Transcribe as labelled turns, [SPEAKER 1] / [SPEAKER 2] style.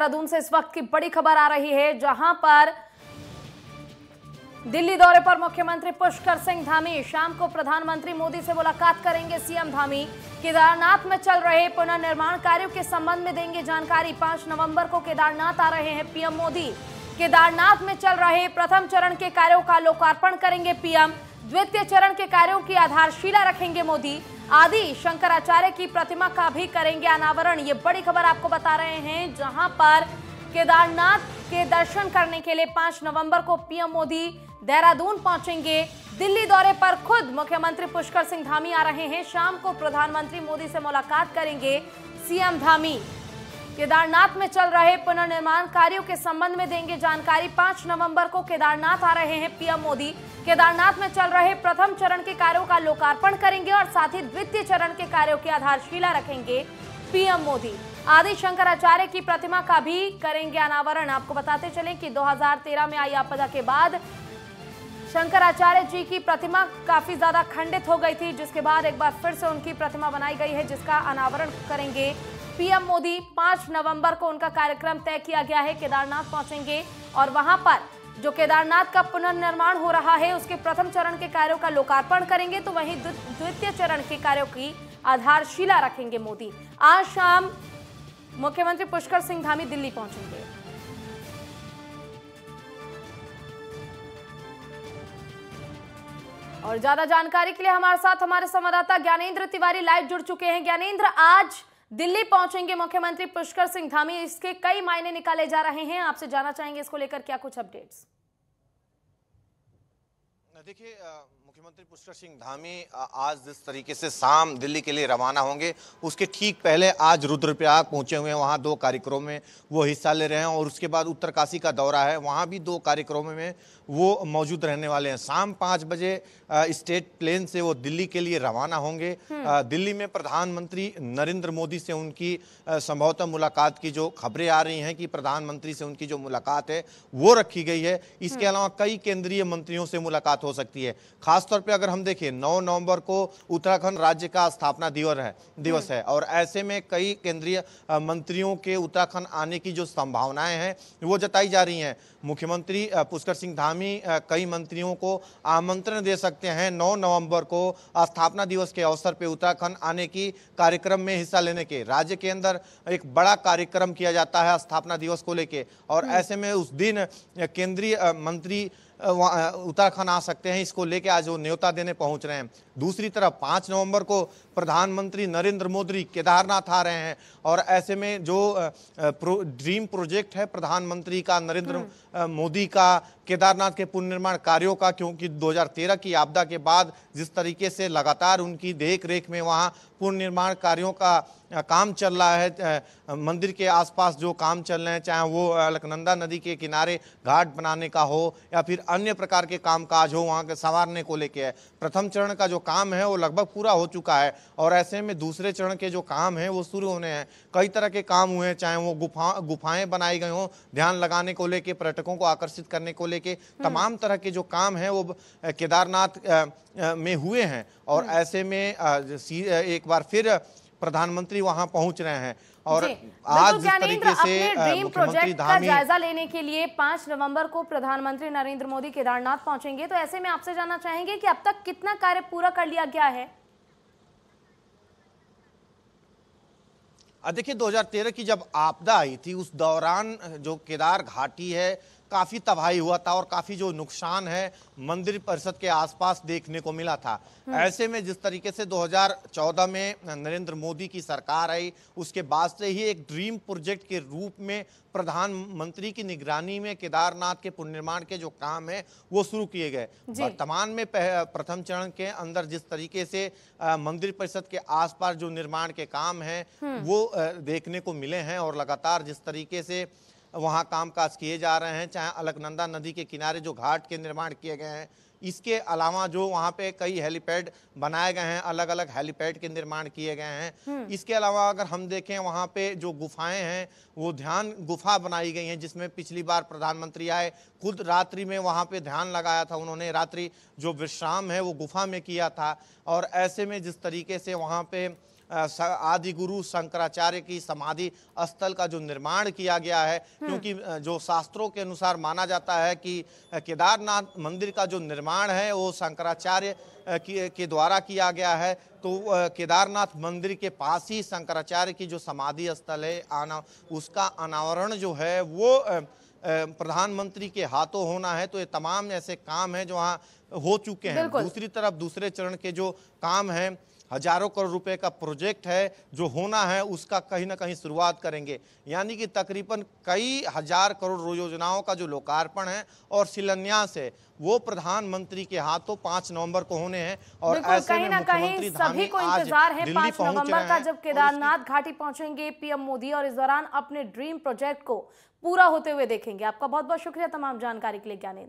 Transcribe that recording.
[SPEAKER 1] देहरादून से इस वक्त की बड़ी खबर आ रही है जहां पर दिल्ली दौरे पर मुख्यमंत्री पुष्कर सिंह धामी शाम को प्रधानमंत्री मोदी से मुलाकात करेंगे सीएम धामी केदारनाथ में चल रहे पुनर्निर्माण कार्यों के संबंध में देंगे जानकारी पांच नवंबर को केदारनाथ आ रहे हैं पीएम मोदी केदारनाथ में चल रहे प्रथम चरण के कार्यों का लोकार्पण करेंगे पीएम द्वितीय चरण के कार्यों की आधारशिला रखेंगे मोदी आदि शंकराचार्य की प्रतिमा का भी करेंगे अनावरण ये बड़ी खबर आपको बता रहे हैं जहां पर केदारनाथ के दर्शन करने के लिए 5 नवंबर को पीएम मोदी देहरादून पहुंचेंगे दिल्ली दौरे पर खुद मुख्यमंत्री पुष्कर सिंह धामी आ रहे हैं शाम को प्रधानमंत्री मोदी से मुलाकात करेंगे सीएम धामी केदारनाथ में चल रहे पुनर्निर्माण कार्यों के संबंध में देंगे जानकारी पांच नवंबर को केदारनाथ आ रहे हैं पीएम मोदी केदारनाथ में चल रहे प्रथम चरण के कार्यों का लोकार्पण करेंगे और साथ ही द्वितीय चरण के कार्यों की आधारशिला रखेंगे पीएम मोदी आदि शंकराचार्य की प्रतिमा का भी करेंगे अनावरण आपको बताते चले की दो में आई आपदा के बाद शंकराचार्य जी की प्रतिमा काफी ज्यादा खंडित हो गई थी जिसके बाद एक बार फिर से उनकी प्रतिमा बनाई गई है जिसका अनावरण करेंगे पीएम मोदी 5 नवंबर को उनका कार्यक्रम तय किया गया है केदारनाथ पहुंचेंगे और वहां पर जो केदारनाथ का पुनर्निर्माण हो रहा है उसके प्रथम चरण के कार्यों का लोकार्पण करेंगे तो वहीं द्वितीय चरण के कार्यों की आधारशिला रखेंगे मोदी आज शाम मुख्यमंत्री पुष्कर सिंह धामी दिल्ली पहुंचेंगे और ज्यादा जानकारी के लिए हमारे साथ हमारे संवाददाता ज्ञानेन्द्र तिवारी लाइव जुड़ चुके हैं ज्ञानेन्द्र आज दिल्ली पहुंचेंगे मुख्यमंत्री पुष्कर सिंह धामी इसके कई मायने निकाले जा रहे हैं आपसे जाना चाहेंगे इसको लेकर क्या कुछ अपडेट्स
[SPEAKER 2] देखिए मुख्यमंत्री पुष्कर सिंह धामी आज जिस तरीके से शाम दिल्ली के लिए रवाना होंगे उसके ठीक पहले आज रुद्रप्रयाग पहुंचे हुए हैं वहाँ दो कार्यक्रमों में वो हिस्सा ले रहे हैं और उसके बाद उत्तरकाशी का दौरा है वहाँ भी दो कार्यक्रमों में वो मौजूद रहने वाले हैं शाम पाँच बजे स्टेट प्लेन से वो दिल्ली के लिए रवाना होंगे हम्म। दिल्ली में प्रधानमंत्री नरेंद्र मोदी से उनकी संभवतः मुलाकात की जो खबरें आ रही हैं कि प्रधानमंत्री से उनकी जो मुलाकात है वो रखी गई है इसके हम्म। अलावा कई केंद्रीय मंत्रियों से मुलाकात हो हो सकती है खासतौर पे अगर हम देखें 9 नवंबर को उत्तराखंड राज्य का स्थापना दिवस है दिवस हम्म। है और ऐसे में कई केंद्रीय मंत्रियों के उत्तराखंड आने की जो संभावनाएं हैं वो जताई जा रही हैं मुख्यमंत्री पुष्कर सिंह धामी कई मंत्रियों को आमंत्रण दे सकते हैं नौ नवम्बर को स्थापना दिवस के अवसर पर उत्तराखंड आने की कार्यक्रम में हिस्सा लेने के राज्य के अंदर एक बड़ा कार्यक्रम किया जाता है स्थापना दिवस को लेकर और हम्म। ऐसे में उस दिन केंद्रीय मंत्री उत्तराखंड आ सकते हैं इसको लेके आज वो न्योता देने पहुंच रहे हैं दूसरी तरफ पाँच नवंबर को प्रधानमंत्री नरेंद्र मोदी केदारनाथ आ रहे हैं और ऐसे में जो प्रो, ड्रीम प्रोजेक्ट है प्रधानमंत्री का नरेंद्र हम्म। मोदी का केदारनाथ के पुनर्निर्माण कार्यों का क्योंकि 2013 की आपदा के बाद जिस तरीके से लगातार उनकी देख रेख में वहाँ पुनर्निर्माण कार्यों का काम चल रहा है मंदिर के आसपास जो काम चल रहे हैं चाहे वो अलकनंदा नदी के किनारे घाट बनाने का हो या फिर अन्य प्रकार के काम काज हो वहाँ के संवारने को लेके है प्रथम चरण का जो काम है वो लगभग पूरा हो चुका है और ऐसे में दूसरे चरण के जो काम हैं वो शुरू होने हैं कई तरह के काम हुए हैं चाहे वो गुफा गुफाएँ बनाई गई हों ध्यान लगाने को लेकर पर्यटकों को आकर्षित करने को लेके लेके हम्म। तमाम तरह के जो काम हैं वो केदारनाथ में हुए हैं और हम्म। ऐसे में एक बार फिर प्रधानमंत्री वहां पहुंच रहे हैं और आज मतलब जिस तरीके से ड्रीम प्रोजेक्ट का जायजा
[SPEAKER 1] लेने के लिए पांच नवंबर को प्रधानमंत्री नरेंद्र मोदी केदारनाथ पहुंचेंगे तो ऐसे में आपसे जानना चाहेंगे कि अब तक कितना कार्य पूरा कर लिया गया है
[SPEAKER 2] देखिए 2013 की जब आपदा आई थी उस दौरान जो केदार घाटी है काफ़ी तबाही हुआ था और काफ़ी जो नुकसान है मंदिर परिषद के आसपास देखने को मिला था हम्म। ऐसे में जिस तरीके से 2014 में नरेंद्र मोदी की सरकार आई उसके बाद से ही एक ड्रीम प्रोजेक्ट के रूप में प्रधानमंत्री की निगरानी में केदारनाथ के पुनर्निर्माण के जो काम है वो शुरू किए गए वर्तमान में प्रथम चरण के अंदर जिस तरीके से मंदिर परिषद के आसपास जो निर्माण के काम है हम्म। वो देखने को मिले हैं और लगातार जिस तरीके से वहाँ कामकाज किए जा रहे हैं चाहे अलकनंदा नदी के किनारे जो घाट के निर्माण किए गए हैं इसके अलावा जो वहाँ पे कई हेलीपैड बनाए गए हैं अलग अलग हेलीपैड के निर्माण किए गए हैं हम्म। इसके अलावा अगर हम देखें वहाँ पे जो गुफाएं हैं वो ध्यान गुफा बनाई गई हैं जिसमें पिछली बार प्रधानमंत्री आए खुद रात्रि में वहाँ पे ध्यान लगाया था उन्होंने रात्रि जो विश्राम है वो गुफा में किया था और ऐसे में जिस तरीके से वहाँ पे आदि गुरु शंकराचार्य की समाधि स्थल का जो निर्माण किया गया है हम्म। क्योंकि जो शास्त्रों के अनुसार माना जाता है कि केदारनाथ मंदिर का जो निर्माण निर्माण है वो शंकराचार्य के, के द्वारा किया गया है तो केदारनाथ मंदिर के पास ही शंकराचार्य की जो समाधि स्थल है आना उसका अनावरण जो है वो प्रधानमंत्री के हाथों होना है तो ये तमाम ऐसे काम हैं जो वहाँ हो चुके हैं दूसरी तरफ दूसरे चरण के जो काम हैं हजारों करोड़ रुपए का प्रोजेक्ट है जो होना है उसका कहीं ना कहीं शुरुआत करेंगे यानी कि तकरीबन कई हज़ार करोड़ योजनाओं का जो लोकार्पण है और शिलान्यास है वो प्रधानमंत्री के हाथों पांच नवंबर को होने हैं और ऐसे कहीं ना कहीं सभी को इंतजार है पांच नवंबर का जब केदारनाथ
[SPEAKER 1] घाटी पहुंचेंगे पीएम मोदी और इस दौरान अपने ड्रीम प्रोजेक्ट को पूरा होते हुए देखेंगे आपका बहुत बहुत शुक्रिया तमाम जानकारी के लिए ज्ञानी